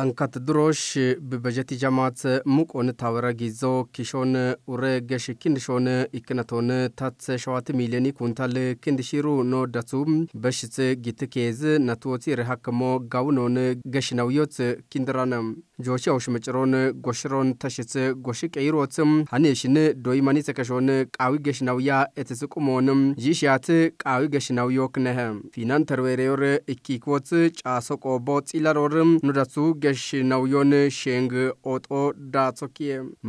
አንካት ድሮሽ በበጀት ጀማት ሙቆን ታወረ ጊዞ ኪሾን ኡረ ገሽ ኪንሾን ይክነቶን ታት ሸዋት ሚሊዮን ኩንታል ክንድሽሩ ኖ ደቱ በሽት ጊት ኬዝ ነትወት ርሃክሞ ጋውኖን ገሽ ነውዮት ኪንድራነ ጆሽ አውሽ ጎሽሮን ተሽት ጎሽ ቀይሮት ሀኔሽን ዶይማኒ ተከሾን ቃዊ ገሽ ነውያ እትስቁሞን ይሽያት ቃዊ ገሽ ነውዮክ ነህ ፊናንተርዌሬዮር ኢኪክወት ጫሶቆቦ ጺለሮር ኑደቱ ገሽ ነውዮን ሼንግ ኦጦ ዳቶኪ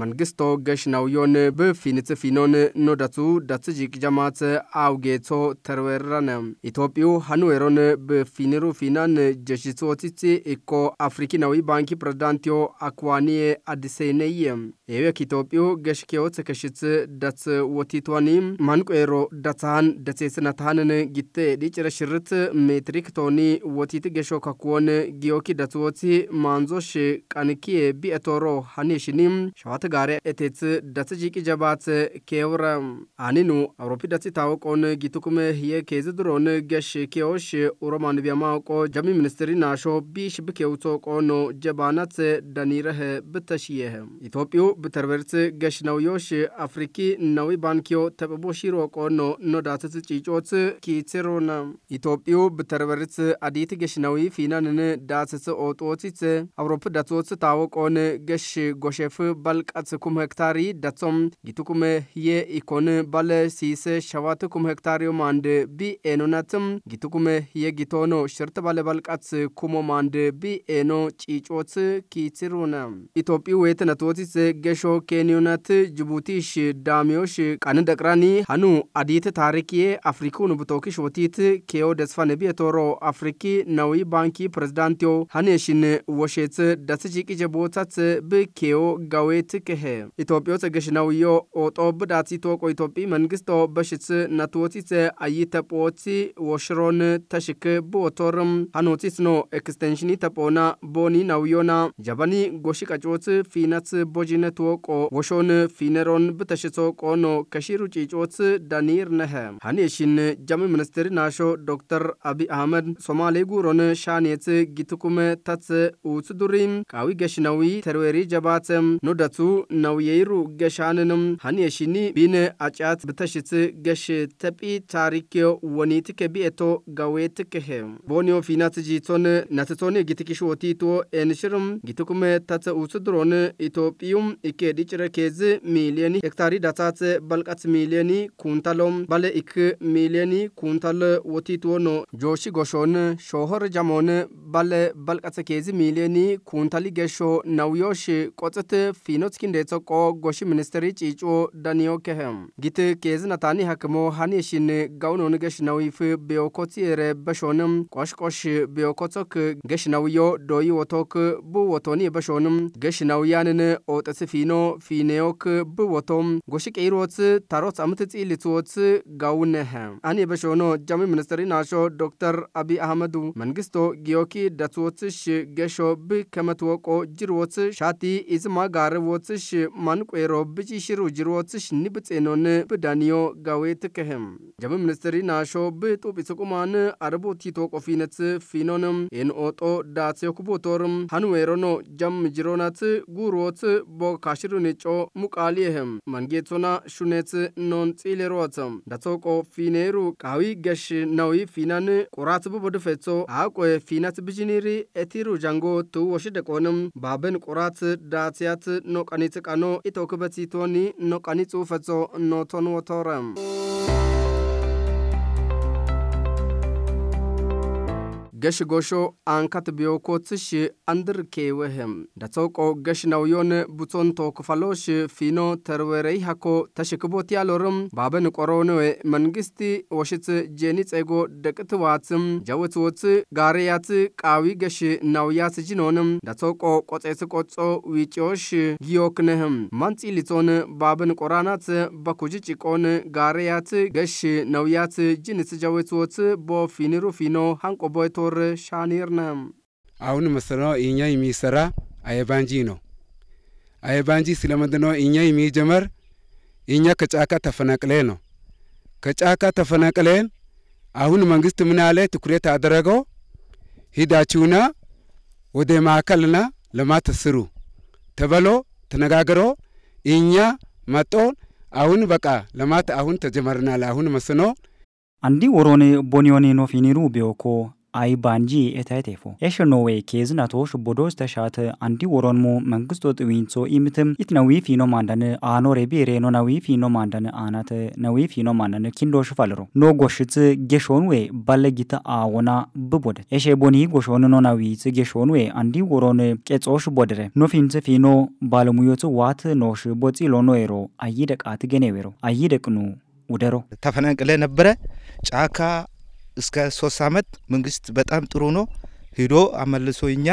መንግስቶ ገሽ ነውዮን ብፊንት ፊኖን ኖዳቱ ዳትጂቅ ጀማት አውጌቶ ተርወረነ ኢትዮጵዩ ሃኑዌሮን ብፊንሩ ፊናን ጀሽቶቲት ኢኮ አፍሪኪናዊ ባንኪ ፕሬዝዳንትዮ አክዋኒዬ አዲሴነይ ኤቤክ ኢትዮጵዩ ገሽ ገሽኬዮ ከሽት ዳት ወቲቷኒ ማንቆሮ ዳታሃን ደሴስናታሃንን ጊቴ ዲጭረ ሽርት ሜትሪክ ቶኒ ወቲት ገሾ ካኩወን ጊዮኪ ዳትዎቲ manzo shi qanikiye bi'a toro hanishini shawata gare etets datsi jiki jabat kewra aninu awropi datsi tawo qon gitukume hiye kezi drone gesh kewo shi uroman biyama qo jami ministeri nasho bish bikewto qono jabanat danirah bitashiyeh itopyu biterwert gesh nawyo shi afriki nawi bankiyo tababo shiro qono nodatsi cichot kiterona itopyu biterwert aditi gesh nawi finanin datsitsi ototsitsi አውሮፕ ዳትሶት ታወቆን ገሽ ጎሸፍ ባልቃት ኩም ሄክታሪ ደቶም ጊትኩም ህዬ ኢኮን ባለ ሲስ ሸባት ኩም ሄክታሪዮ ማንድ ቢኤኖናትም ጊትኩም ህዬ ጊቶኖ ሽርት ባለ ባልቃት ኩሞ ማንድ ቢኤኖ ጪጮት ኪትሩነ ኢትዮጵ ዌት ነቶቲስ ገሾ ኬንዮነት ጅቡቲሽ ዳሚዮሽ ቃን ደቅራኒ ሀኑ አዲት ታሪክዬ አፍሪኩ ንብቶኪሽ ወቲት ኬዮ ደስፋ ነቢ የቶሮ አፍሪኪ ነዊ ባንኪ ፕሬዝዳንትዮ ሀኔሽን ወ ሞሼት ዳስቺ ቂጀቦታት ብኬዮ ጋዌት ክሄ ኢትዮጵዮ ተገሽናውዮ ኦጦ ብዳቲ ቶቆ ኢትዮጵ መንግስቶ በሽት ናትዎቲት አይተጶቲ ወሽሮን ተሽክ ብወቶርም ሃኖቲት ኖ ኤክስቴንሽኒ ተጶና ቦኒ ናውዮና ጀበኒ ጎሽ ቀጮት ፊነት ቦጂነ ትወቆ ወሾን ፊነሮን ብተሽቶ ቆኖ ከሺሩ ጪጮት ዳኒር ነኸ ሃኔሽን ጀሚ ሚኒስትር ናሾ ዶክተር አቢ አህመድ ሶማሌ ጉሮን ሻኔት ጊትኩም ታት ኡት ዱሪም ቃዊ ገሽነዊ ተርዌሪ ጀባትም ኑደቱ ነውየይሩ ገሻንንም ሀንየሽኒ ቢን አጫት ብተሽት ገሽ ተጲ ታሪክ ወኒትክ ቢኤቶ ጋዌትክህ ቦኒዮ ፊናት ጂቶን ነትቶን ጊትክሽ ወቲቶ ኤንሽርም ጊትኩም ተት ኡት ድሮን ኢትዮጵዩም ኢኬዲ ጭረ ኬዝ ሚሊዮኒ ሄክታሪ ዳታት balqat miiliyeni kuntalom bale ik miiliyeni kuntal wotiitwono jooshi goshon shoohor jamon bale balqat keezi miili ሚሊዮን ኩንታሊ ገሾ ነውዮሽ ቆጽት ፊኖትስኪ እንደጸቆ ጎሽ ሚኒስትሪ ጪጩ ዳኒዮ ከህም ጊት ኬዝ ነታኒ ሀክሞ ሃኒሽን ጋውኖን ገሽ ነዊፍ ቢዮኮት በሾንም ቆሽቆሽ ቢዮኮቶክ ገሽ ነውዮ ዶይ ወቶክ ብ ወቶኒ በሾንም ገሽ ነውያንን ኦጥስ ፊኖ ፊኔዮክ ብ ወቶም ጎሽ ቀይሮት ታሮት አምት ጺ ልትወት ጋውነህ አኒ በሾኖ ጃሚ ሚኒስትሪ ናሾ ዶክተር አቢይ አህመዱ መንግስቶ ጊዮኪ ደትወትሽ ገሾ ሮብ ከመትወቆ ጅርወት ሻቲ ኢዝማ ጋር ወትሽ ማንቆይ ሮብ ጂሽሩ ጅርወትሽ ንብጼኖን ብዳንዮ ጋዌ ትከህም ጀብ ሚኒስትሪ ናሾ ብጡብ ኢሰቁማን አርቦ ቲቶ ቆፊነት ፊኖንም ኤንኦጦ ዳሴ ኩቦቶርም ሃንዌሮኖ ጀም ጅሮናት ጉርወት ቦካሽሩ ንጮ ሙቃልየህም መንጌቶና ሹኔት ኖን ጺሌሮትም ዳቶቆ ፊኔሩ ቃዊ ገሽ ነዊ ፊናን ቁራት ብቦድፈቶ አቆ ፊናት ብጅኒሪ ኤቲሩ ጃንጎ ወቱ ወሽደቆንም ባብን ቁራት ዳትያት ኖቀኒ ትቀኖ ኢቶ ክበቲቶኒ ኖቀኒ ጽሑፈቶ ኖቶን ወቶረም gashi gosho an ko geshigosho aankat biyookootsh andirkeewehem datsoqo geshnawyon buton to tookfalosh fino tashikubo tiya lorum baba ni mangisti washi tse tse jeni go dekati baabeni qoronoe mangist woshit jeeni ya tse kawi gashi qaawi gesh nawyats jinonim Da tse shi giyo datsoqo qotsets qotso wiicyosh giyoknehm mants'ilitson baabeni tse bakuji chiko ya tse gashi ciqon jini tse nawyats jinits jawetwots bo finiru fino hanko hanqoboyto ጦር ሻኔር ነ አሁን መሰለ እኛ የሚሰራ አየባንጂ ነው። አየባንጂ ነው እኛ የሚጀመር? እኛ ከጫካ ተፈናቅለ ነው። ከጫካ ተፈናቅለን አሁን መንግስት ምን አለ ትኩረት አደረገው? ሂዳችሁና ወደ ማዕከልና ልማት ስሩ ተበሎ ተነጋግሮ እኛ መጦ አሁን በቃ ልማት አሁን ተጀመርናል። አሁን መስኖ አንዲ ወሮኔ ቦኒዮኔ ኖፊኒ ሩቢዮኮ አይባንጂ እተቴፎ የሸኖዌ ኬዝ አቶ ሽቦዶስ ተሻተ አንዲ ወሮንሙ መንግስት ጥዊንሶ ኢምትም ይትነዊ ፊኖ ማንዳን አኖሬ ቤሬኖ ነዊ ፊኖ ማንዳን አናት ነዊ ፊኖ ማንዳን ኪንዶ ሽፋልሮ ኖ ጎሽት ጌሾንዌ ባለጊታ አወና ብቦደ የሼቦኒ ጎሾን ኖ ናዊት ጌሾንዌ አንዲ ወሮን ቄጾሽ ቦደረ ፊንት ፊኖ ባለሙዮት ዋት ኖሽ ቦፂሎኖ ኤሮ አይደቃት ገኔዌሮ አይደቅኑ ውደሮ ተፈናቅለ ነበረ ጫካ እስከ ሶስት አመት መንግስት በጣም ጥሩ ነው ሂዶ አመልሶኛ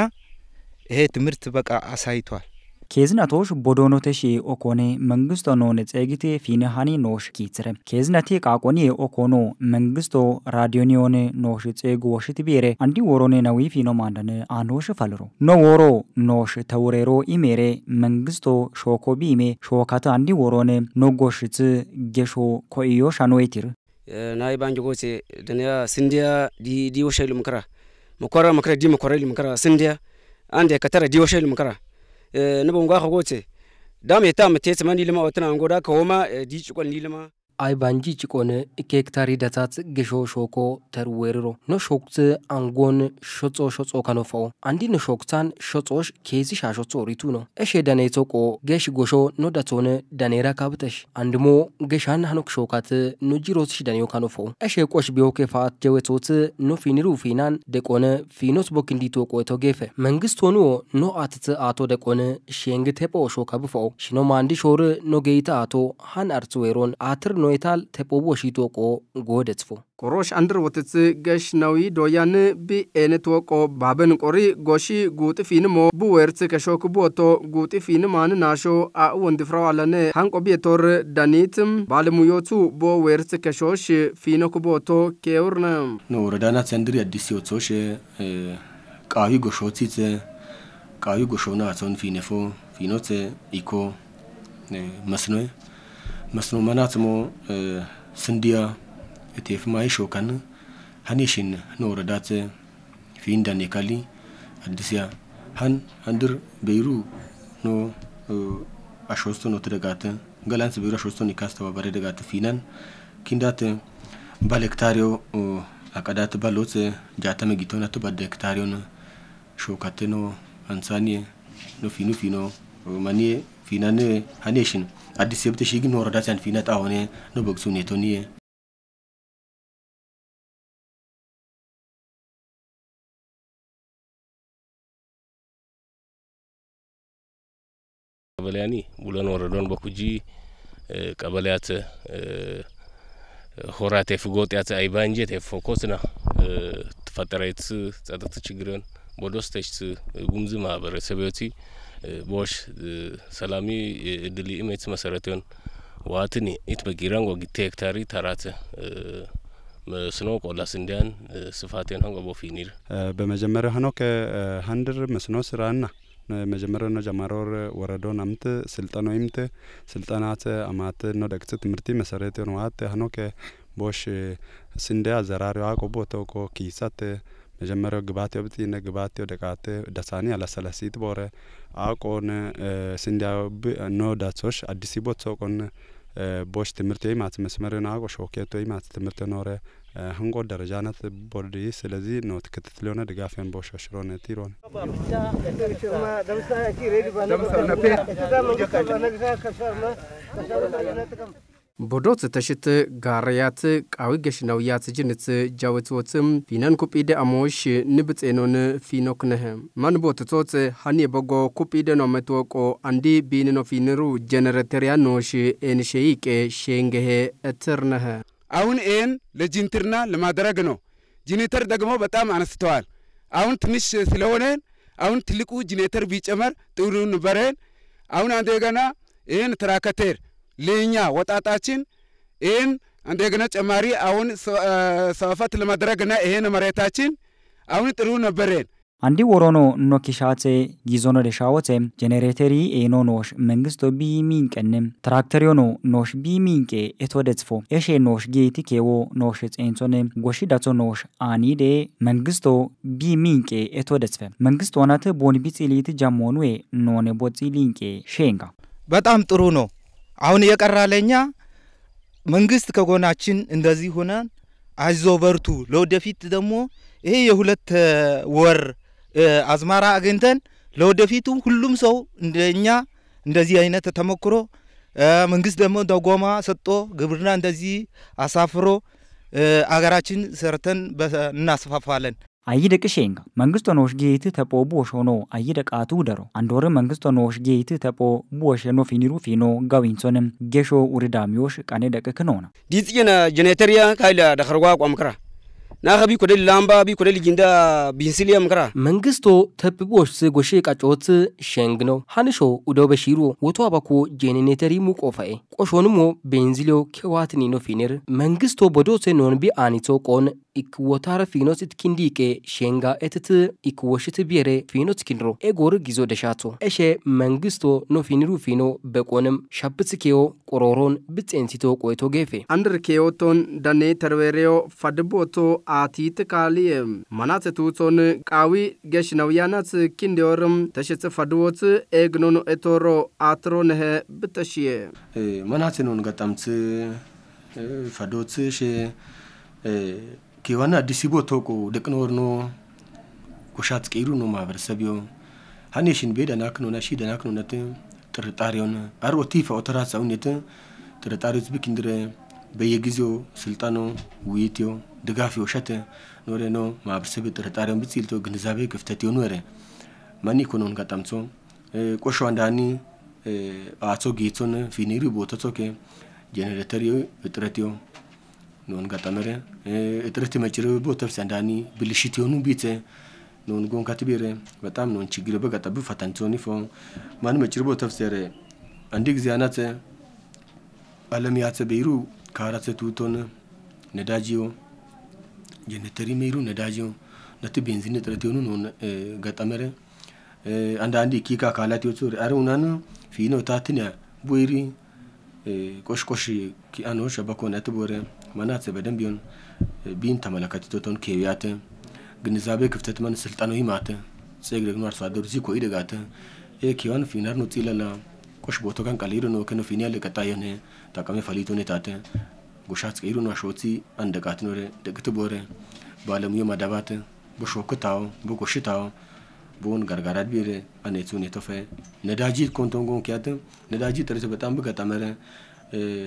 ይሄ ትምህርት በቃ አሳይቷል። ኬዝነቶሽ ቦዶኖቴሽ ኦኮኔ መንግስቶ ኖ ጼጊቴ ፊንሃኒ ኖሽ ኪትር ኬዝነቲ ቃቆኒ ኦኮኖ መንግስቶ ራዲዮኒዮን ኖሽ ጼጉ ወሽት ቢሬ አንዲ ወሮኔ ነዊ ፊኖ ማንደን አኖሽ ፈልሮ ኖ ወሮ ኖሽ ተውሬሮ ኢሜሬ መንግስቶ ሾኮ ቢሜ ሾካት አንዲ ወሮኔ ኖጎሽት ጌሾ ኮኢዮ ሻኖይቲር Eh, nayi banjo gote daniya sindiya di di washa ilu makara makwara makara di makwara ilu makara sindiya ande katara di washa ilu makara nabo eh, ngwa gote dam yeta mate tsman ilma otna ngoda ka homa eh, di chukwal ilma አይ ባንጂ ጭቆን ኬክታሪ ደታት ግሾ ሾኮ ተርዌርሮ ኖ አንጎን ሾጾ ሾጾ ከኖፈው አንዲ ኖ ሾጾሽ ኬዚ ሻሾጾ ሪቱ ነው እሽ ደኔ ቶቆ ገሽ ጎሾ ኖ ደቶን ካብተሽ አንድሞ ገሻን ሃኖክ ሾካት ኖ ጂሮትሽ ደኔው ከኖፈው እሽ ቆሽ ቢዮ ኬፋት ጀዌቶት ኖ ፊኒሩ ፊናን ደቆነ ፊኖት ቦክ ቶቆ ቶ ጌፈ መንግስት ሆኑ ኖ አትት አቶ ደቆነ ሼንግ ቴጶ ሾከብፈው ሽኖ ማንዲ ሾር ኖ ጌይተ አቶ ሃን አርትዌሮን አትር ኖታል ተጶቦ ሺቶቆ ጎደ ቆሮሽ አንድር ወትት ገሽ ነዊ ዶያን ቢኤን ትወቆ ቆሪ ጎሺ ጉጥ ፊንሞ ብዌርት ከሾክ ብወቶ ጉጥ ናሾ አእወንድ ፍራው አለነ ሃንቆ ብየቶር ዳኒትም ባለሙዮቱ ብዌርት ከሾሽ ፊኖክ ብወቶ ኬውርነ ወረዳናት ዘንድር የአዲስ ወትሶሽ ቃዊ ጎሾቲት ቃዊ ጎሾና አቶን ፊነፎ ፊኖት ኢኮ መስኖዬ መስኖ መናትሞ ስንዲያ እቴፍ ማይ ሾካን ሀኔሽን ነወረዳት ፊንዳኔ ካሊ አዲስያ ሀን አንድር በይሩ ኖ አሾስቶ ነው ትደጋት ገላንስ ቢሮ አሾስቶን ካስተባባሪ ደጋት ፊናን ኪንዳት ባሌክታሪዮ አቀዳት ባሎት ጃተመ ጊቶናቱ ባዴክታሪዮን ሾካቴ ነው አንሳኒ ኖ ፊኑ ፊኖ ማኒ ፊናን ሀኔሽን አዲስ የብትሽ ግን ወረዳ ሲያን ፊና ጣሆነ ነው በግሱ ኔቶኒ ቀበሊያኒ ቡለን ወረዶን በኩጂ ቀበሊያት ሆራ ቴፍጎጥ ያት አይባንጄ ቴፎኮትና ተፈጠረይት ችግርን ቦዶስተች ጉምዝ ማህበረሰብ ቲ boosh salamii idilii imeeti masarateen waatin it bagiiraan wagitte hektaarii መስኖ ቆላ ስንዲያን ስፋቴን ሀንጎ ቦፊኒር በመጀመሪያ ሆኖ ከሀንድር መስኖ ስራና መጀመሪያ ነው ጀማሮር ወረዶ ናምት ስልጠኖ ይምት ስልጠናት አማት ነው ደግት ትምህርቲ መሰረት ነው ዋት ሀኖክ ቦሽ ስንዲያ ዘራሪዋ ቆቦ ተውቆ ኪሳት መጀመሪያው ግባቴ ብጢነ ግባቴው ደቃቴ ደሳኔ አላሰላሲት ቦረ አቆነ ስንዲያብ ኖ ዳሶሽ አዲስ ቦት ሶቆነ ቦሽ ትምህርት ማት መስመርን አቆ ሾኬቶ ማት ትምህርት ኖረ ህንቆ ደረጃነት ቦርድ ስለዚህ ነው ክትትል የሆነ ድጋፍን በሸሽሮ ነ ቲሮን ቦዶት ተሽት ጋርያት ቃዊ ገሽናው ያት ጅንት ፊነን ኩጲደ አሞሽ ንብጤኖን ፊኖክ ነህ ማንቦት ቶት ሀኒ ኩጲደ ነው መትወቆ አንዲ ቢንኖ ፊንሩ ጀነሬተሪያ ኖሽ ኤንሸይቄ ሼንገሄ እትር ነህ አሁን ኤን ለጅንትርና ለማድረግ ነው ጂኔተር ደግሞ በጣም አነስተዋል አሁን ትንሽ ስለሆነን አሁን ትልቁ ጂኔተር ቢጨመር ጥሩ ንበረን አሁን አንደገና ይህን ትራከቴር ልኛ ወጣታችን ይህን እንደገና ጨማሪ አሁን ሰፈት ለማድረግና ይህን መሬታችን አሁን ጥሩ ነበረን። አንዲ ወሮኖ ኖኪሻቴ ጊዞኖ ደሻወቴ ጄኔሬተሪ ኤኖ ኖሽ መንግስቶ ቢሚንቀንም ኖ ኖሽ ቢሚንቄ ኤቶደትፎ ኤሼ ኖሽ ጌቲ ኬዎ ኖሽ ጼንቶን ጎሺ ዳቶ ኖሽ አኒዴ መንግስቶ ቢሚንቄ ኤቶደትፈ መንግስት ወናት ቦንቢጺሊት ጃሞኑዌ ኖኔ ቦጺሊንቄ ሼንጋ በጣም ጥሩ ነው። አሁን የቀራ ለኛ መንግስት ከጎናችን እንደዚህ ሆነን አይዞ በርቱ፣ ለወደፊት ደግሞ ይሄ የሁለት ወር አዝማራ አግኝተን ለወደፊቱ ሁሉም ሰው እንደኛ እንደዚህ አይነት ተሞክሮ መንግስት ደግሞ ደጎማ ሰጥቶ ግብርና እንደዚህ አሳፍሮ አገራችን ሰርተን እናስፋፋለን። ኖሽ ጌት መንግስቶን ቦሾ ኖ ወሾኖ አይደቃቱ ደሮ አንዶር መንግስቶን ወሽጌት ተጶ ኖ ፊኒሩ ፊኖ ጋዊንሶን ጌሾ ውርዳሚዮሽ ቃኔ ደቅክ ነውና ዲጽየነ ጀኔተሪያ ካይለ ደኸርጓ ቋምክራ ናኸቢ ኮደል ላምባ ቢ ኮደል ጊንዳ ቢንስሊያ ምክራ መንግስቶ ተብቦሽ ጎሼ ቃጮት ሸንግ ነው ሀንሾ ኡዶ በሺሩ ወቶ አባኮ ጄኔኔተሪ ሙቆፋኤ ቆሾንሞ ቤንዚሎ ኬዋትኒኖ ፊኒር ፊኔር መንግስቶ በዶሴ ኖንቢ አኒቶ ቆን ikwotar finos itkindiike shenga etiti ikwoshit biere finot kinro egor gizo deshato eshe mengisto no finiru fino bekonem shabbitikeyo qororon bixensito qoyto geefe andr keyoton dane terwereyo fadboto atit kaaliye manat tuuton qaawi geshnawyanat kindeyorim teshit fadwot egnon etoro atro nehe manate nun gatamts gatamti she አዲስ ቦ bootooqo deqnoo ornoo ጎሻት ቀይሩ ኖ ማህበረሰብ ዮ ሀኔ ሽን ቤ ደናክኖ ነው ናሺ ደናክ ነው ነት ጥርጣሬ ሆነ አር ወቲ ፈኦተራ ሰውነት ጥርጣሬ ዝብ ክንድረ በየጊዜው ስልጣኖ ውይይት ዮ ድጋፍ ዮሸት ኖረ ኖ ማህበረሰብ ጥርጣሬውን ብጽልቶ ግንዛቤ ክፍተት ዮኑ ረ ማኒ ኮኖን ጋጣምሶ ቆሾ አንዳኒ አቶ ጌቶን ፊኒሪ ቦተቶኬ ጀኔሬተር እጥረት ዮ noon gaxxamere እጥረት መጭር ቦተብ ሰንዳኒ ብልሽት የሆኑ ቤተ ኖን ጎን ካትቤረ በጣም ኖን ችግር በጋጠብ ፈተን ቶኒ ፎ ማን መጭር ቦተብ ሰረ አንድ ጊዜ አለም ያተ ቤሩ ካራተ ቱቶን ነዳጂዮ ጀነተሪ ሜሩ ነዳጂዮ ነት ቤንዚን እጥረት የሆኑ ኖን ገጠመረ አንዳንድ ኪካ አካላት ይወጡ አረ ኡናን ፊኖ ቦይሪ ቆሽቆሽ ኪአኖ ሸበኮነት ነትቦረ ማናት በደንብ ቢሆን ቢን ቶቶን ኬብያተ ግንዛቤ ክፍተት መን ስልጠኑ ይማተ ጽግ ደግሞ አርሶ አደሩ ዚ ኮይ ደጋተ ኤኪዋን ፊነር ኑጽ ይለላ ቆሽ ቦቶ ካን ቀሊሩ ነው ከነ ፊኒያ ለቀጣ የነ ታቀመ ፈሊቶ ኔታተ ጎሻት ቀይሩ ነው አሾቲ አንደቃት ኖረ ደግት ቦረ ባለሙየ ማዳባት በሾክታው በጎሽታው ቦን ጋርጋራት ቢረ አኔቱን የተፈ ነዳጂ ኮንቶንጎን ኪያተ ነዳጂ ጥርት በጣም በገጠመረ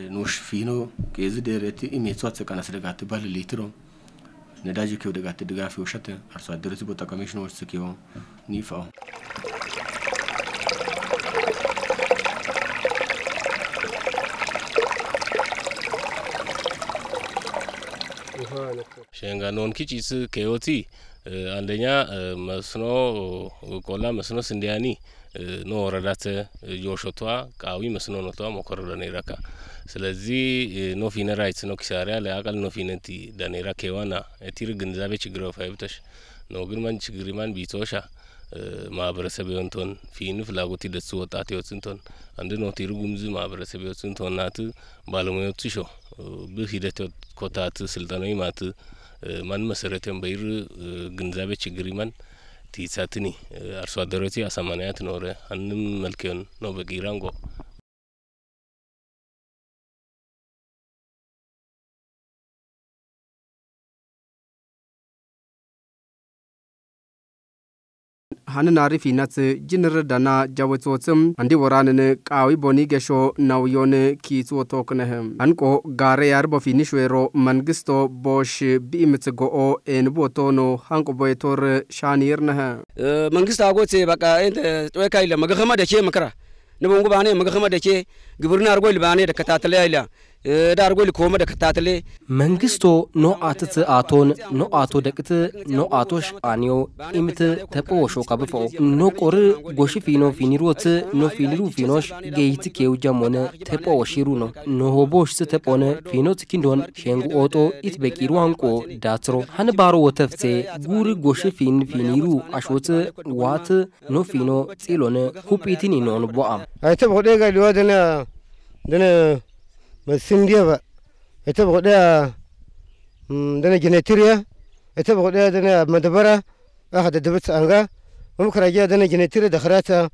nuș fino, căzi de reti imițoate ca nas regate bal litru. Ne dagi că eu de gate de gafi ușate, ar să adresi bota ca mișnu să chiu ni fau. Și nga non kici să cheoți, andenia măsno, cola măsno sunt de ani, ኖወረዳተ ዮሾቷ ቃዊ መስኖ ነቷ ሞኮረ ደኔራካ ስለዚህ ራይት ይትኖ ኪሳሪያ ለአቃል ኖፊነቲ ደኔራ ኬዋና እቲር ግንዛቤ ችግር ፋይብተሽ ኖ ግን ማን ችግሪ ማን ቢቶሻ ማህበረሰብ የሆንቶን ፊን ፍላጎት ደሱ ወጣት የወጽንቶን አንድ ነው ቲር ጉምዝ ማህበረሰብ የወጽንቶን ናት ባለሙያዎች ሾ ብህ ሂደት ኮታት ስልጠናዊ ማት ማን መሰረትን በይር ግንዛቤ ችግሪ ማን tiisatini arso adaroti asamanayat noore annim malkeon no beqiran go hanana rifinat jinir dana jawetsot andi woranin qawi boni gesho nawyon kiituwo tokneh anko gare yar bo bofini shwero mangisto bosh bi'imt go'o enbuwo tono hanko shanir baka boyetor shanirneh መንግስት አጎት በቃ ጥወካ ይለ መገኸማ ደቼ መከራ ንቦንጉ ባኔ መገኸማ ደቼ ግብርና አርጎ ልባኔ ደከታተለ ይላ ዳርጎ ልኮመ ደከታትሌ መንግስቶ ኖ ኖአትት አቶን ኖአቶ ደቅት ኖ ኖአቶሽ አኒዮ ኢምት ተጵወሾ ተቆሾ ካብፎ ኖቆር ጎሽፊኖ ፊኒሮት ኖፊኒሩ ፊኖሽ ጌይት ኬውጃሞነ ተቆወሺሩ ነው ሆቦሽ ተቆነ ፊኖት ኪንዶን ሼንጉ ኦጦ ኢትበቂሩ አንቆ ዳትሮ ሀንባሮ ወተፍቴ ጉር ፊን ፊኒሩ አሾት ዋት ኖ ፊኖ ጺሎነ ሁጲትን ይኖን ቦአም አይተብ ሆዴጋ ሊዋደነ ደነ masindieva etaba kodea dana genetiria etaba kodea dana madabara ahada dabat anga mamkarajia dana genetiria dakharata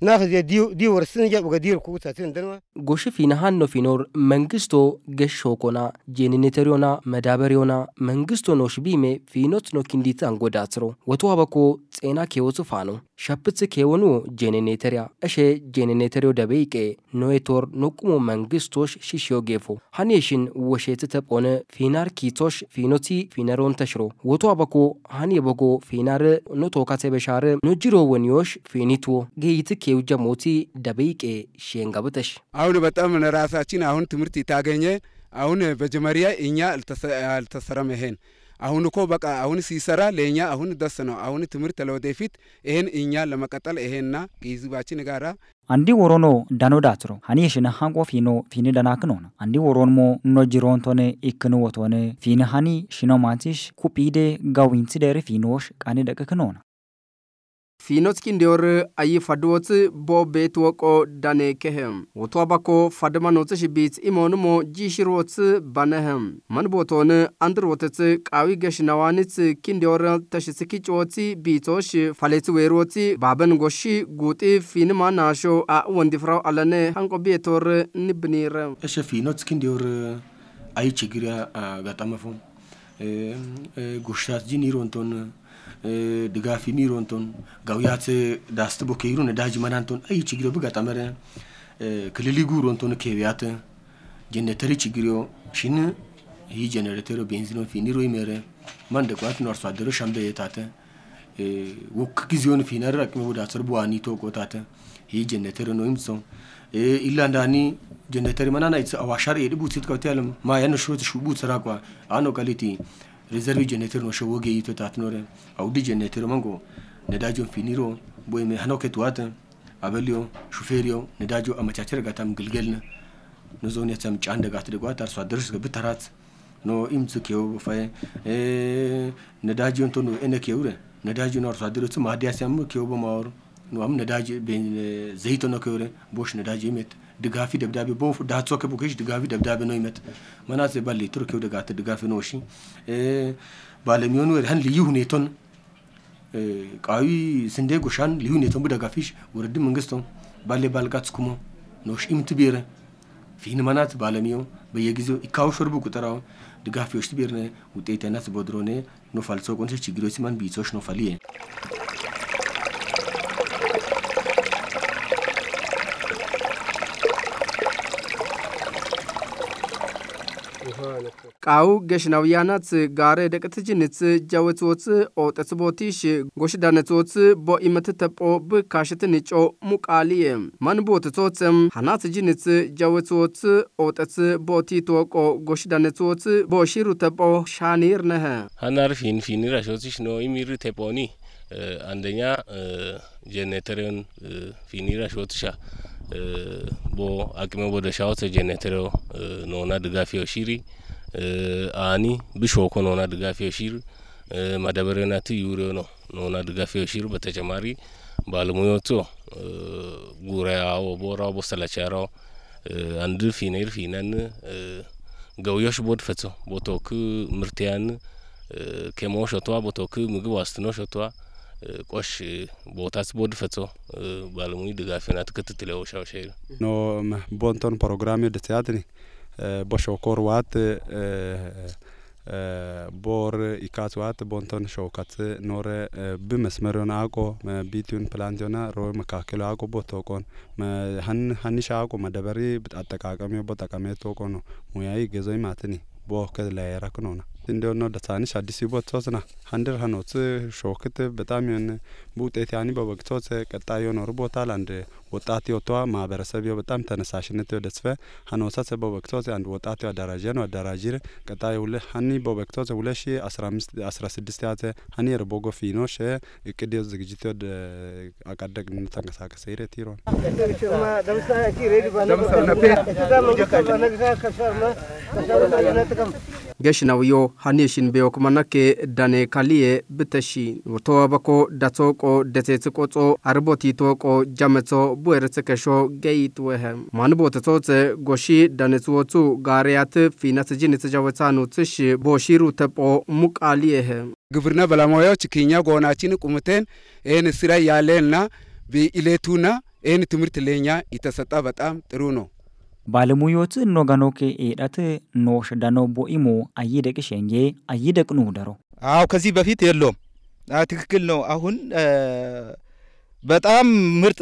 goshi fi nahanno finor mengisto geshokona jeniniteriona medaberiona mengisto nosh bime finot no kindit angodatro woto habako ጤና ኬወቱ ፋኑ ሸፕት ኬወኑ ጄኔኔተሪያ እሼ ጄኔኔተሪዮ ደበይቄ ኖኤቶር ኖቁሙ መንግስቶሽ ሽሽዮ ጌፎ ሀኔሽን ወሼት ተጶነ ፊናር ኪቶሽ ፊኖቲ ፊነሮን ተሽሮ ወቶ አበኮ ሀኔ በጎ ፊናር ኖቶካቴበሻር ኖጅሮ ወኒዮሽ ፊኒቱ ጌይት ኬውጀ ሞቲ ደበይቄ ሼንገብተሽ አሁን በጣም ራሳችን አሁን ትምህርት ታገኘ አሁን በጀመሪያ እኛ አልተሰረም ይሄን አሁን እኮ በቃ አሁን ሲሰራ ለእኛ አሁን ደስ ነው። አሁን ትምህርት ለወደፊት ይሄን እኛ ለመቀጠል ይሄና ህዝባችን ጋራ አንዲ ወሮኖ ዳኖዳትሮ ሀኒ የሽነ ሃንቆ ፊኖ ፊኒ ደናክኖነ አንዲ ወሮንሞ እኖ ጅሮንቶነ ኢክን ወቶነ ፊኒ ሀኒ ሽኖ ማንሲሽ ኩጲዴ ጋዊንሲ ፊኖሽ ቃኒ ደቅክኖነ fiinotkin dior ayi faduwot bo betwoko dane kehem wotwabako fadmanot shibit imonmo jishirwot banehem manboton andrwotet qawi geshnawanit kindior tashitsiki chwoti bitosh faleti werwoti baben goshi guti finma nasho a wondifraw alane hanko bietor nibnir esha fiinotkin dior ayi chigira gatamafon gushtas jinironton ድጋፊ ኒሮን ጋውያት ዳስትቦ ከይሩ ነዳጅ መናን ቶን አይ ችግሮ ብጋጣመረ ክልሊ ጉሮን ቶን ጀነተሪ ችግሮ ሽን ሂ ጀነሬተሮ ቤንዚኖ ፊኒሮ ይመረ ማን ደቋት ነው አርሶ አደሮ ሻምበ የታተ ውክ ጊዜውን ፊነር አቅሜ ወደ አስር ቡዋኒ ቶቆታተ ሂ ጀነተሪ ነው ይምሰው ኢላንዳኒ ጀነተሪ መናና አዋሻር የድቡት ሲትቀውት ያለም ማ ያነሽሮት ሹት ሹቡት ስራቋ አኖ ቀሊቲ ሪዘርቪ ጀኔተር ነው ሸወገ ይቶ ታትኖረ አውዲ ጀኔተር መንጎ ነዳጆን ፊኒሮ ቦይ ሀኖ ከትዋት አበሊዮ ሹፌሪዮ ነዳጆ አመቻቸር ጋታም ግልገልነ ነዞን ያታም ጫን ደጋት ደጓት አርሶ አደሮች ብተራት ኖ ኢምዝ ኬው ፈይ ነዳጆን ቶኑ እነ ኬውረ ነዳጆን አርሶ አደሮች ማዲያ ሲያም ኬው በማወር ኖም ነዳጅ ዘይቶ ነው ኬውረ ቦሽ ነዳጅ ይሜት ድጋፊ ደብዳቤ ቦንፍ ዳቶ ከቡኬሽ ድጋፊ ደብዳቤ ነው ይመጥ መናሴ ባል ቱርኪው ደጋተ ድጋፊ ነው እሺ ባለሚሆኑ ረህን ልዩ ሁኔቶን ቃዊ ስንዴ ጎሻን ልዩ ሁኔቶን ብደጋፊሽ ወረድ መንግስቶ ባሌ ባልጋት ስኩሞ ኖሽ ኢምት ቢረ ፊን መናት ባለሚዮ በየጊዜው ይካው ሾርቡ ቁጠራው ድጋፊዎች ቢርነ ውጤት ያናት ቦድሮኔ ኖፋልሶ ቆንሴ ችግሮች ሲማን ቢሶሽ ኖፋልዬ ቃው ገሽናውያናት ጋር ደቅትጅንት ጃወትዎት ኦጠትቦቲሽ ጎሽዳነቶት ቦኢመት ተጶ ብካሽት ንጮ ሙቃልየ ማን ቦትቶት ሀናት ጅንት ጃወትዎት ኦጠት ቦቲ ተወቆ ጎሽዳነቶት ቦሺሩ ተጶ ሻኒር ነኸ ፊን ፊንፊኒ ራሾትሽ ኖ ኢሚር ተጶኒ አንደኛ ጄኔተሪዮን ፊኒ ራሾትሻ ቦ አቅሜ ቦደሻወት ጄኔተሪዮ ኖና ድጋፊዮ ሺሪ ani ብሾኮ ኖና ድጋፍ የሺር መደበሪያነት ዩሬ ነው ኖና ድጋፍ የሺር በተጨማሪ ባለሙያዎቹ ጉራያው ቦራው ቦሰላቻራው አንድ ፊኔር ፊነን ገውዮሽ ቦድ ፈቶ ቦቶክ ምርትያን ኬሞ ሸቷ ቦቶክ ምግብ ዋስትኖ ሸቷ ቆሽ ቦታስ ቦድ ፈቶ ባለሙይ ድጋፌና ትክትትለ ወሻውሸ ኖ ቦንቶን ፕሮግራም ደትያትኒ በሾኮር ዋት ቦር ኢካትዋት ቦንቶን ሾውካት ኖረ ብመስመሪዮን አቆ ቢቲዩን ፕላንቲዮና ሮ መካከሉ አቆ ቦቶቆን ሀኒሻ አቆ መደበሪ አጠቃቀሚ ቦ ጠቀሜ ቶቆ ነው ሙያይ ገዞይ ማትኒ ቦ ከለያየራክ ነውና እንዲሆነ ደሳኒሽ አዲስ ቦቶስና ሀንድር ሀኖት ሾክት በጣም የሆነ በውጤት ያኒ በወቅቶት ቀጣይ የኖሩ ቦታል አንድ ወጣት ወጥቷ ማህበረሰብ የው በጣም ተነሳሽነት የው ደስፈ ሀኖሳት በወቅቶት አንድ ወጣት የው አደራጀ ነው አደራጅር ቀጣይ ሁለ ሀኒ በወቅቶት ሁለ ሺ አስራ ስድስት ያተ ሀኒ የርቦጎ ፊኖ ሸ እቅድ ዝግጅት የው አቃደግ ተንቀሳቀሰ ሂደት ይሮን ገሽናውዮ ሀኒ ሽን ቤዮክመናኬ ዳኔ ካልዬ ብተሺ ወቶ በኮ ዳቶ ቆ ቆ ደሴት ቆጾ አርቦቲቶ ቆ ጀመቶ ቡኤርስ ከሾ ገይት ወህም ማንቦተቶት ጎሺ ዳንስዎቱ ጋሪያት ፊነት ጅንት ጀወታኑትሽ ቦሺሩ ተጶ ሙቃሊየህ ግብርና በላማውያዎች ኪኛ ጎናችን ቁምተን ኤን ስራ ያለና ኢሌቱና ኤን ትምህርት ለኛ የተሰጠ በጣም ጥሩ ነው። ባለሙዮት ኖጋኖኬ ኤዳት ኖሽ ዳኖ ቦኢሞ አይደቅ ሸንጌ አይደቅ ኑ ደሮ አው ከዚህ በፊት የለውም ትክክል ነው። አሁን በጣም ምርጥ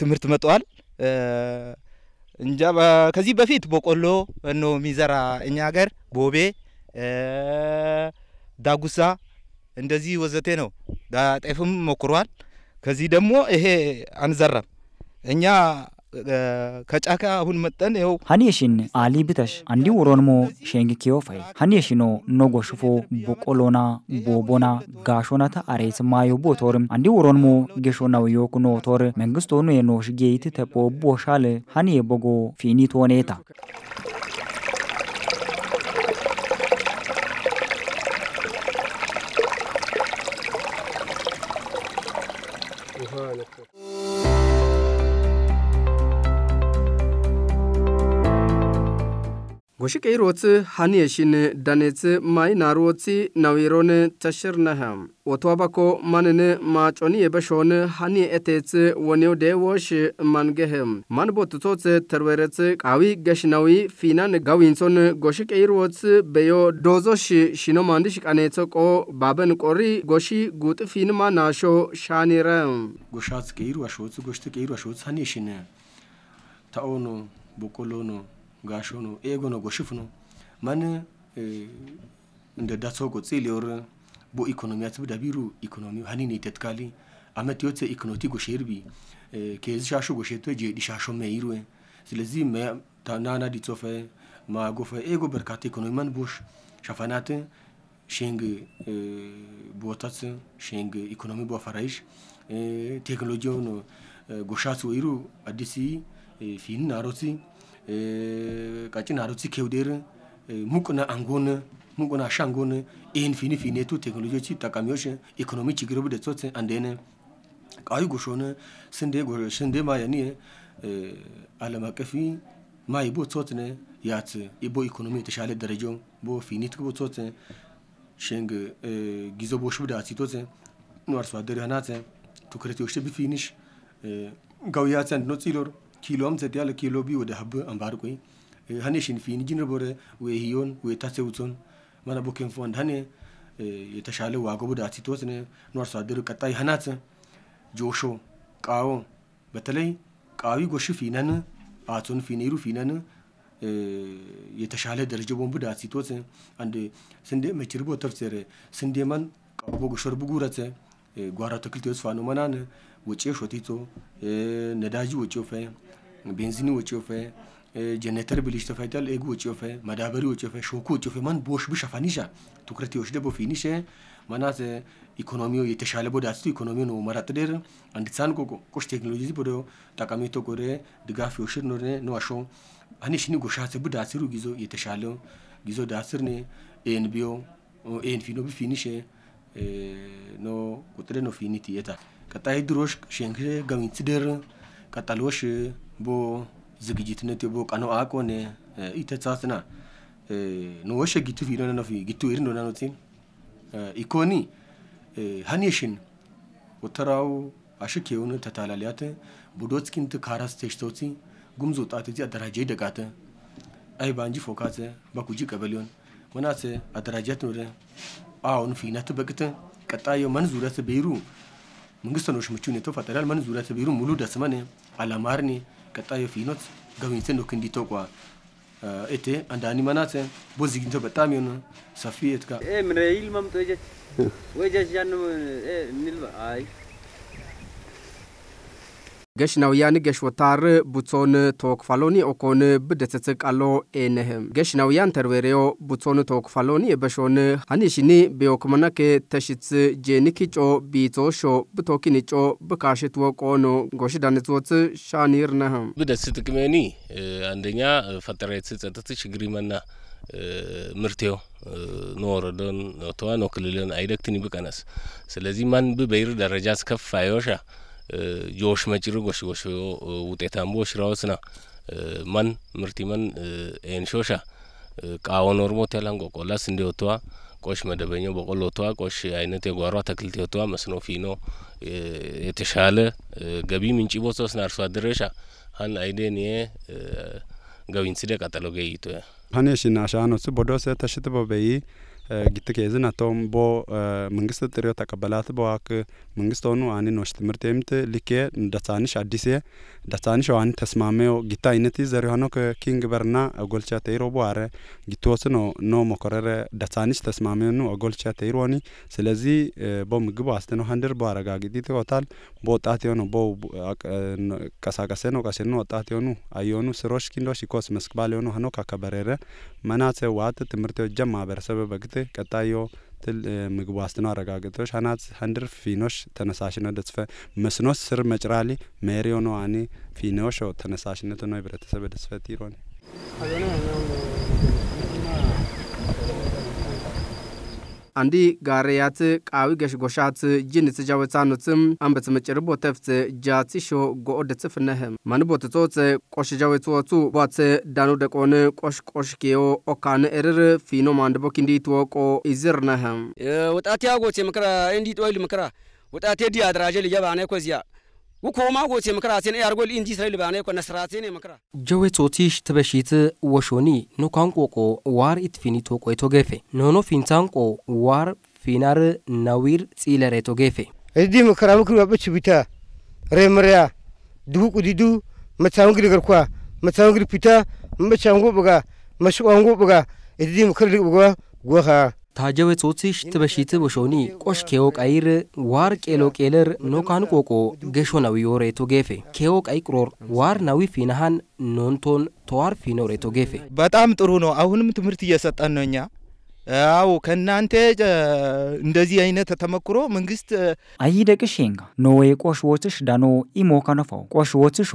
ትምህርት መጥቷል። እንጃ ከዚህ በፊት በቆሎ ነው የሚዘራ እኛ ሀገር ቦቤ፣ ዳጉሳ እንደዚህ ወዘቴ ነው። ጤፍም ሞክሯል። ከዚህ ደግሞ ይሄ አንዘራም እኛ ከጫካ አሁን መጠን ው ሀኒሽን አሊ ብተሽ አንዲ ኦሮሞ ሼንግ ኪዮፋይ ሀኒሽኖ ኖጎ ሽፎ ቦቆሎና ቦቦና ጋሾናተ አሬት ማዮ ቦቶር አንዲ ወሮንሞ ጌሾና ወዮክ ኖቶር መንግስቶኑ የኖሽ ጌይት ተፖ ቦሻል ሀኒ የቦጎ ፊኒት ሆኔታ ውሃ ጎሽቀይ ሮት ሃኒየሽን ዳኔት ማይ ናሮት ናዊሮን ተሽር ነህም ወቷባኮ ማንን ማጮኒ የበሾን ሃኒ ኤቴት ወኔው ደዎሽ ማንገህም ማን ቦትቶት ተርበረት ቃዊ ገሽናዊ ፊናን ጋዊንሶን ጎሽቀይ ሮት በዮ ዶዞሽ ሽኖ ማንድሽ ቃኔቶ ቆ ባበን ቆሪ ጎሺ ጉጥ ፊን ማናሾ ሻኒረ ጎሻት ቀይር ዋሾት ጎሽት ቀይር ዋሾት ሃኒየሽን ታኦኖ ቦቆሎኖ gashono egono eh, eh, eh, go shifno man nda datso go tsilior bo ekonomiya tibda biru ekonomi hanini tetkali amet yotse ikonoti go sherbi kezi shasho go sheto je di shasho me irwe ስለዚህ ታናና ዲጾፈ man ኤጎ በርካታ ኢኮኖሚ መንቦሽ ሸፈናት ሼንግ ቦታት ሼንግ ኢኮኖሚ ቦፈራይሽ no, ጎሻት iru, አዲሲ ፊን አሮሲ kachi na ruti keudere muko na angona muko na shangona infini fini tu teknolojia chi takamioshe economy chi grobu de tsotse andene kayu goshona sende go sende ma yani alama kafi ma ibo tsotne yat ibo economy tishale derejo bo fini cu bo tsotse sheng gizo boshu da ati tsotse nuar swa dere hanatse tu kreti oshte bi finish gawiyatsen no tsilor kilom set yala kilo bi wada habbe ambar koy e, hane shin fi injin bore we hiyon we tase utson mana boken fond hane የተሻለ ዋጋ ወደ አቲቶት ነው አርሶ አደሩ ቀጣይ ህናት ጆሾ ቃዎ በተለይ ቃዊ ጎሽ ፊነን አቶን ፊኔሩ ፊነን የተሻለ ደረጃ ቦንቡ ዳሲቶት አንድ ስንዴ መችርቦ ተፍሰረ ስንዴማን ቃቦ ጎሸርቡ ጉረተ ጓራ ተክልቴ ስፋኖ መናን ወጪ ሾቲቶ ነዳጂ ወጪ ፈ benzini ወጪ ወፈ ጀነተር ብልሽ ተፋይታል ኤጉ ወጪ ወፈ መዳበሪ ወጪ ወፈ ሾኩ ወጪ ወፈ ማን ቦሽ ብሻፋኒሻ ትኩረት ይወሽደ ቦፊኒሸ ማናት ኢኮኖሚው የተሻለ ቦድ አስቱ ኢኮኖሚው ነው መራት ደር አንድ ሳን ቆቆ ቆሽ ቴክኖሎጂ ቦዶ ጠቃሚ ተቆረ ድጋፍ ይወሽር ኖረ ነው አሾ አኒሽኒ ጎሻት ብድ አስሩ ጊዞ የተሻለው ጊዞ ዳስርኔ ኤንቢዮ ኤንፊኖ ብፊኒሸ ኖ ቁጥሬ ነው ፊኒት የታ ቀጣይ ድሮሽ ሸንክ ገሚት ደር ቀጠሎሽ bo zigijitinete bo kano akone itetsasna e, nowoshe gitu fiidonanofi gitu irindonanotin e, ikoni hanishin ወተራው አሽክ የሆነ ተታላሊያተ ቡዶትስኪንት ካራስ ቴሽቶቲ ጉምዝ ወጣት እዚ አደራጀ ደቃተ አይ ባንጂ ፎካተ በኩጂ ቀበሊዮን ወናተ አደራጃት ወደ አሁን ፊናት በቅተ ቀጣዩ መን ዙረት ቤሩ መንግስት ነሽ ምቹ ነቶ ፈጠራል መን ዙረት ቤሩ ሙሉ ደስመን አላማርኔ ቀጣዩ ፊኖት ገቢኝትን ነው ክንዲ ተቋ እቴ አንዳኒ መናት ቦዚግንቶ በጣም የሆነ ሰፊ የትጋ ምሬይል መምጦ ጀች ወይ ጀች ጃን ንልባ አይ ገሽ ገሽ ወታር ቡቶን ተወክፋሎኒ ኦኮን ብደተት ቃሎ ኤነህም ገሽናውያን ተርዌሬዮ ቡቶን ተወክፋሎኒ የበሾን ሀኒሽኒ ቤዮክመነኬ ተሽት ጄኒኪ ጮ ቢቶ ሾ ጮ ብካሽት ወቆኖ ጎሽ ዳንትወት ሻኒር ነህም ብደትስ ጥቅሜኒ አንደኛ ፈጠሬት ጸጥት መና ምርቴዮ ኖወረዶን ኖተዋ ኖክልልን አይደክትኒ ብቀነስ ስለዚህ ማን ብበይር ደረጃ ስከፋዮሻ ጆሽ yooshiima jiru goshigoshoo wuxeetaan boo shiraawasna man mirtiman eenshosha qaawon ኦሮሞት ያላን ቆቆላ ስንዴ ወጥተዋ ቆሽ መደበኛ በቆሎ ወጥተዋ ቆሽ አይነት የጓሮ ተክልት ወጥተዋ መስኖ ፊኖ የተሻለ ገቢ ምንጭ ቦሶስን አርሶ አደረሻ ሀን አይዴን የ ገቢን ስደ ቀጠሎ ገይቶ ሀኔሽና ሻኖስ ቦዶሰ ተሽትቦ በይ ጊት ኬዝን አቶም ቦ መንግስት ጥሪዮ ተቀበላት በዋክ መንግስት ሆኑ አንን ወሽ ትምህርት የምት ልኬ ዳሳንሽ አዲስ ዳሳንሽ ዋን ተስማሜው ጊታ አይነት ዘሪ ሆኖ ከኪንግ በርና ጎልቻ ተይሮ በዋረ ጊቶስ ኖ ኖ ሞኮረረ ዳሳንሽ ተስማሜው ኑ ጎልቻ ኒ ስለዚህ ቦ ምግብ ዋስትኖ ሀንድር በዋረጋ ጊጢት ቦ በወጣት የሆኑ ቦ ቀሳቀሰ ነው ቀሴ ነው ወጣት የሆኑ አየሆኑ ስሮሽ ኪንዶሽ ኢኮስ መስክባል የሆኑ ሆኖ ካከበረረ መናት ዋት ትምህርት ጀማ ማህበረሰብ በግት ቀጣዮ ትል ምግብ ዋስትና አረጋግጦች ሀናት ሀንድር ፊኖሽ ተነሳሽነት ደስፈ መስኖስ ስር መጭራሊ መሪዮ ነው አኔ ፊኖሽ ተነሳሽነት ነው ህብረተሰብ ደስፈ ቲሮኒ አንዲ ጋርያት ቃዊ ገሽጎሻት ጅን ትጃወታኑት አንበት መጭር ቦተፍት ጃትሾ ጎኦድ ትፍነህ ማን ቦትቶት ቆሽ ቆሽጃወትወቱ ቧት ዳኑ ደቆን ቆሽ ቆሽ ኬዮ ኦካን እርር ፊኖ ማንድ ቦክ እንዲ ትወቆ ይዝርነህ ወጣት ያጎት ምክራ እንዲ ጦይል ምክራ ወጣቴ ዲ አድራጀ ልጀባነ ኮዚያ ውኮማ ጎቴ ምክራቴን ያርጎል ኢንቲ ስራይ ልባኔ ኮነ ስራቴን ጀዌ ጀዌቶቲሽ ትበሺት ወሾኒ ኖካንቆቆ ዋር ኢትፊኒቶ ቆይቶ ገፌ ኖኖ ፊንታንቆ ዋር ፊናር ናዊር ጺለሬቶ ገፌ እዲ ምክራ ምክሪ ወበች ቢታ ሬምሪያ ድቡቁ ዲዱ መቻንግ ድገርኳ መቻንግ ፒታ መቻንጎ ብጋ መሽቋንጎ ብጋ እዲ ምክር ልግብጓ ጎኻ ታጀበ ታጀበጾትሽ ትበሺት ወሾኒ ቆሽ ኬዮ ቀይር ዋር ቄሎ ቄለር ኖካን ቆቆ ገሾናዊ ወሬቶ ጌፌ ኬዮ ቀይ ቅሮር ዋር ናዊ ፊናሃን ኖንቶን ተዋር ፊኖ ሬቶ ጌፌ በጣም ጥሩ ነው። አሁንም ትምህርት እየሰጠን ነው እኛ አዎ ከእናንተ እንደዚህ አይነት ተመክሮ መንግስት አይደቅሽ አይደቅሽንጋ ኖዌ ቆሽ ወትሽ ዳኖ ኢሞ ከነፋው ቆሽ ወትሾ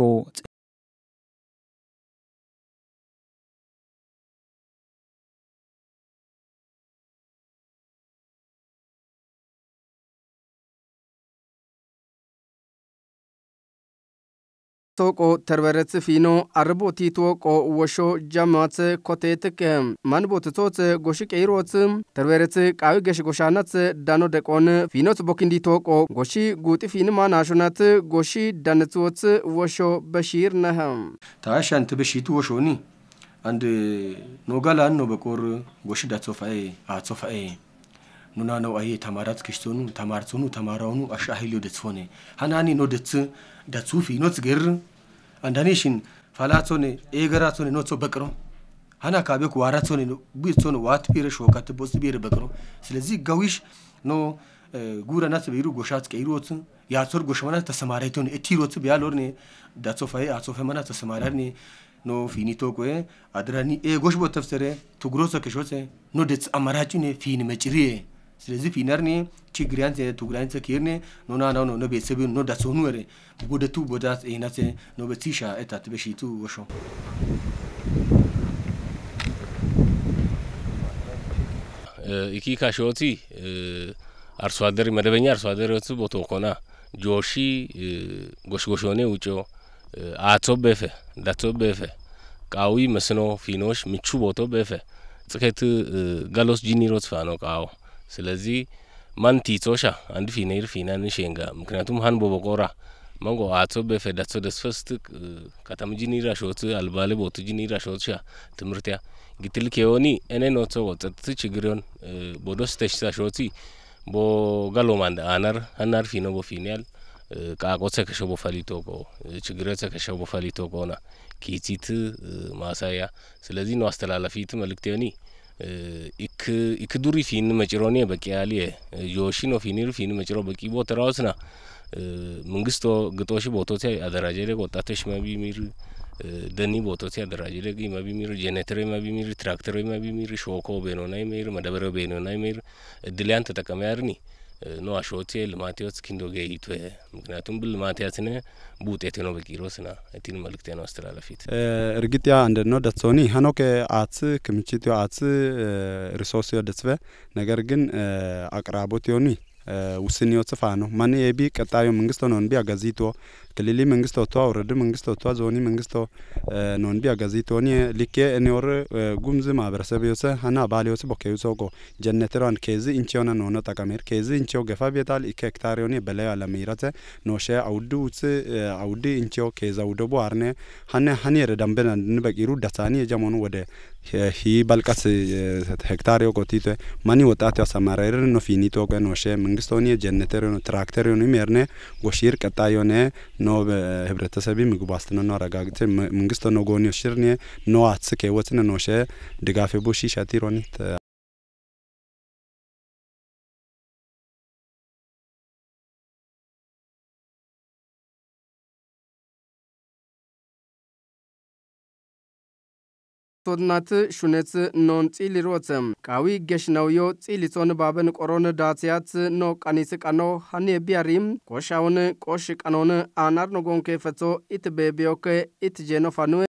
Tokko terberetti fiino arboti tuoko wosho jamat kote tike man bot tot goshi keirot terberetti qawi gesh goshanat dano dekon fiinot bokindi tuoko goshi guuti fiin ma naashonat goshi danetwot wosho bashir nahem taashan tibeshitu woshoni አንድ ኖጋላን ነው በቆር ጎሽ ዳጾፋኤ አጾፋኤ ኑናነው አዬ ተማራት ክሽቶኑ ተማርቶኑ ተማራውኑ አሻሂሎ ደትፎነ ሀናኒ ኖ ደት ደቱፊ ኖት ገር አንዳኔሽን ፋላቶነ ኤገራቶነ ኖቶ በቅሮ ሀና ካቤኩ ዋራቶነ ቢቶነ ዋት ቢረ ሾካት ቦስ ቢረ በቅሮ ስለዚህ ጋዊሽ ኖ ጉረናት ቢሩ ጎሻት ቀይሮት የአቶር ጎሽመናት ተሰማራይቶን እቲሮት ቢያሎርኔ ዳቶፋዬ አቶፈመና ተሰማራርኔ no finito koe adrani e goshbo tafsere tugro sa keshose no dets amarachune fin mechrie ስለዚህ ፊነርኒ ችግሪያንሴ ቱግራንሴ ኪርኒ ኖናናው ነው ቤተሰብ ኖ ዳሶኑ ረ ጎደቱ ቦዳ ኤናሴ ኖ በቲሻ ኤታት በሺቱ ወሾ ኢኪ ካሾቲ አርሶ አደር መደበኛ አርሶ አደሮቱ ቦቶ ኮና ጆሺ ጎሽጎሾኔ ውጮ አቶ በፈ ዳቶ በፈ ቃዊ መስኖ ፊኖሽ ምቹ ቦቶ በፈ ጽኬት ጋሎስ ጂኒሮት ፋኖ ቃዎ ስለዚህ ማን ቲቶሻ አንድ ፊነ ይር ፊና ንሼንጋ ምክንያቱም ሀን ቦቦቆራ መንጎ አቶ በፌዳቶ ደስፈስትቅ ከተም ጅኒራ ሾት አልባሌ ቦቱ ጅኒራ ሾት ሻ ትምህርትያ ግትል ኬዮኒ እኔ ኖቶ ወጠት ችግሪዮን ቦዶስ ተሽሳ ሾቲ ቦ ጋሎማንድ አነር ሀናር ፊኖ ቦ ፊኒያል ቃቆ ተከሸ ቦ ፈሊቶ ቆ ችግሪዮ ተከሸ ቦ ፈሊቶ ቆና ኪቲት ማሳያ ስለዚህ ነው አስተላላፊት መልእክቴዮኒ ik ikdur ifin macironi beqiyaali yooshin ofinir ifin maciro beqii booterawosna መንግስቶ ግጦሽ ቦቶቴ አደራጀሬ ወጣቶች መቢሚር ደኒ ቦቶቴ አደራጀሬ መቢሚር ጄኔተሬ መቢሚር ትራክተሬ መቢሚር ሾኮ ቤኖናይ ሜር መደበረ ቤኖናይ ሜር እድልያን ተጠቀመ ያርኒ ነዋሾቴ ልማቴዎት ኪንዶ ገይቶ ምክንያቱም ብልማትያትነ ቡጤቴ ነው በቂሮስ ና እቲን መልክቴ ነው አስተላለፊት እርግጥ ያ እንደ ነው ደትሶኒ ሀኖክ አት ክምችት አት ሪሶርስ ደስበ ነገር ግን አቅራቦት ዮኒ ውስንዮት ጽፋ ነው ማን የቢ ቀጣዩ መንግስት ነው እንቢ አጋዚቶ ክልሊ መንግስት ቷ ወረድ መንግስት ቷ ዞኒ መንግስት ነው እንቢ አጋዚቶ ኒ ሊኬ እኔወር ጉምዝ ማህበረሰብ ዮሰ ሀና ባል ዮሰ ቦኬዩ ሶቆ ጀነትሯን ኬዝ ኢንቺዮነ ነው ነው ጠቀሜር ኬዝ ኢንቺዮ ገፋ ቤታል ኢከ ሄክታሪዮኒ በላዩ አለመይረተ ኖሸ አውድ ውጽ አውድ ኢንቺዮ ኬዛ ውደቡ አርኔ ሀነ ሀኔ ረዳምበና ንበቂሩ ደሳኒ የጀሞኑ ወደ hii balqas hektaare okotiitwe mani wotaate asamareere no finito kwe noshe mangistoni jenetere no traktere no imerne goshir qataayone no ህብረተሰቢ ምግብ ዋስትና ነው አረጋግጬ መንግስት ነው ጎኒ ሽርኔ ነው አትስኬ ወትነ ኖሸ ድጋፌ ቦሺ ሻቲሮኒ ቶናት ሹነት ኖን ጺል ሮት ቃዊ ገሽናውዮ ጺሊቶን ባበን ቆሮን ዳትያት ኖ ቀኒስ ቀኖ ሃኔ ቢያሪም ቆሻውን ቆሽ ቀኖን አናር ኖጎንኬ ፈቶ ኢት ቤቢዮኬ ኢት ጄኖፋኑ